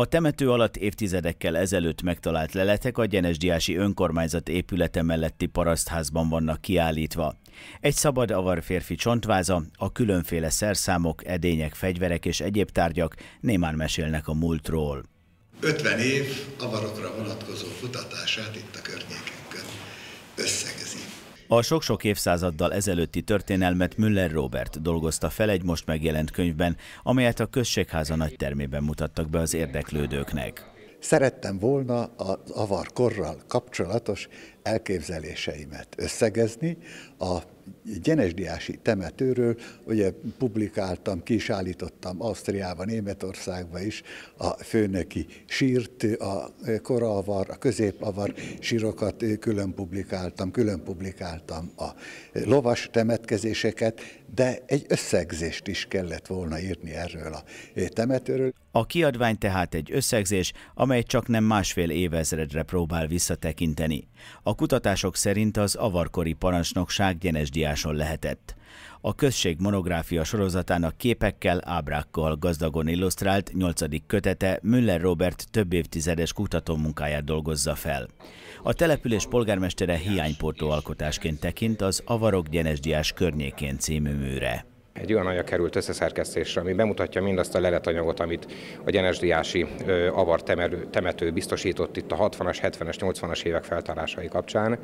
A temető alatt évtizedekkel ezelőtt megtalált leletek a Gyenesdiási Önkormányzat épülete melletti parasztházban vannak kiállítva. Egy szabad avar férfi csontváza, a különféle szerszámok, edények, fegyverek és egyéb tárgyak némán mesélnek a múltról. 50 év avarokra vonatkozó kutatását itt a környékünkön összegezi. A sok-sok évszázaddal ezelőtti történelmet Müller Robert dolgozta fel egy most megjelent könyvben, amelyet a községháza nagy termében mutattak be az érdeklődőknek. Szerettem volna az avar korral kapcsolatos elképzeléseimet összegezni, a Gyenesdiási temetőről, ugye publikáltam, kisállítottam Ausztriában, Németországban is a főnöki sírt, a koraavar, a középavar sírokat külön publikáltam, külön publikáltam a lovas temetkezéseket, de egy összegzést is kellett volna írni erről a temetőről. A kiadvány tehát egy összegzés, amely csak nem másfél évezredre próbál visszatekinteni. A kutatások szerint az avarkori parancsnokság Gyenes díjáson lehetett. A község monográfia sorozatának képekkel, ábrákkal gazdagon illusztrált 8. kötete Müller Robert több évtizedes munkáját dolgozza fel. A település polgármestere hiányportó alkotásként tekint az Avarok Gyenesdiás környékén című műre egy olyan anyag került összeszerkesztésre, ami bemutatja mindazt a leletanyagot, amit a Gyenesdiási avar temető biztosított itt a 60-as, 70-es, 80-as évek feltárásai kapcsán,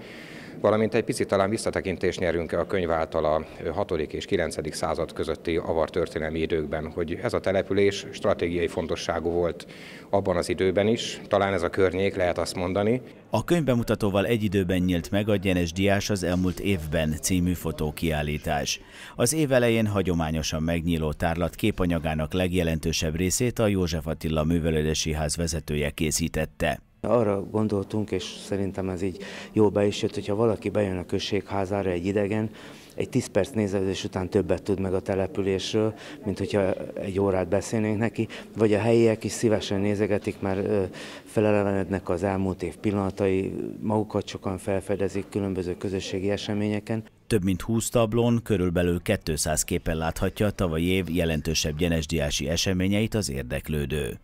valamint egy picit talán visszatekintést nyerünk a könyv által a 6. és 9. század közötti avar történelmi időkben, hogy ez a település stratégiai fontosságú volt abban az időben is, talán ez a környék, lehet azt mondani. A könyvbemutatóval egy időben nyílt meg a Gyenes Diás az elmúlt évben című fotókiállítás. Az év elején hagyományosan megnyíló tárlat képanyagának legjelentősebb részét a József Attila Művelődési Ház vezetője készítette. Arra gondoltunk, és szerintem ez így jó be is jött, hogyha valaki bejön a községházára egy idegen, egy 10 perc nézelődés után többet tud meg a településről, mint hogyha egy órát beszélnénk neki, vagy a helyiek is szívesen nézegetik, mert felelevenednek az elmúlt év pillanatai, magukat sokan felfedezik különböző közösségi eseményeken. Több mint 20 tablón körülbelül 200 képen láthatja a tavalyi év jelentősebb gyenesdiási eseményeit az érdeklődő.